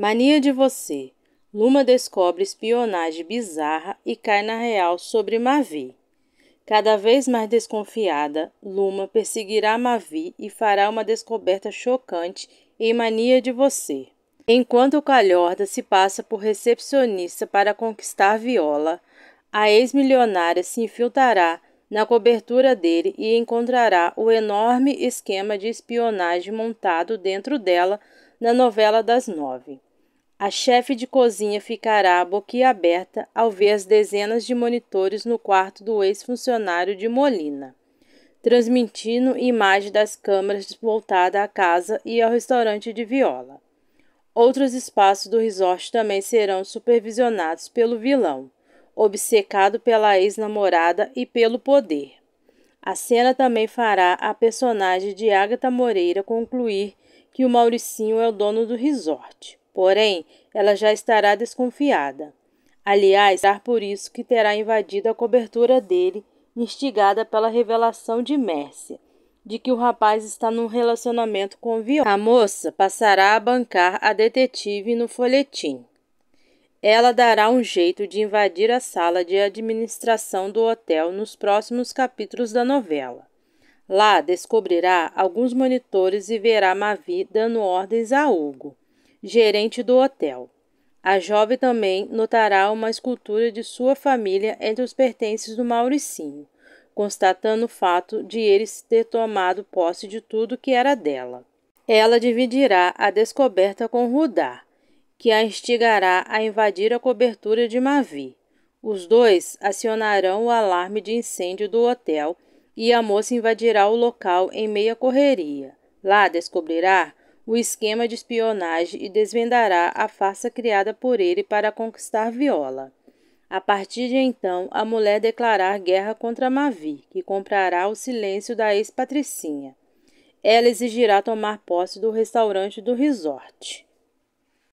Mania de você. Luma descobre espionagem bizarra e cai na real sobre Mavi. Cada vez mais desconfiada, Luma perseguirá Mavi e fará uma descoberta chocante em Mania de você. Enquanto Calhorda se passa por recepcionista para conquistar Viola, a ex-milionária se infiltrará na cobertura dele e encontrará o enorme esquema de espionagem montado dentro dela na novela das nove. A chefe de cozinha ficará boquiaberta ao ver as dezenas de monitores no quarto do ex-funcionário de Molina, transmitindo imagem das câmeras voltada à casa e ao restaurante de Viola. Outros espaços do resort também serão supervisionados pelo vilão, obcecado pela ex-namorada e pelo poder. A cena também fará a personagem de Agatha Moreira concluir que o Mauricinho é o dono do resort. Porém, ela já estará desconfiada. Aliás, é por isso que terá invadido a cobertura dele, instigada pela revelação de Mercy, de que o rapaz está num relacionamento com Viola. A moça passará a bancar a detetive no folhetim. Ela dará um jeito de invadir a sala de administração do hotel nos próximos capítulos da novela. Lá descobrirá alguns monitores e verá Mavi dando ordens a Hugo gerente do hotel. A jovem também notará uma escultura de sua família entre os pertences do Mauricinho, constatando o fato de ele ter tomado posse de tudo que era dela. Ela dividirá a descoberta com Rudar, que a instigará a invadir a cobertura de Mavi. Os dois acionarão o alarme de incêndio do hotel e a moça invadirá o local em meia correria. Lá descobrirá o esquema de espionagem e desvendará a farsa criada por ele para conquistar Viola. A partir de então, a mulher declarar guerra contra Mavi, que comprará o silêncio da ex-patricinha. Ela exigirá tomar posse do restaurante do resort.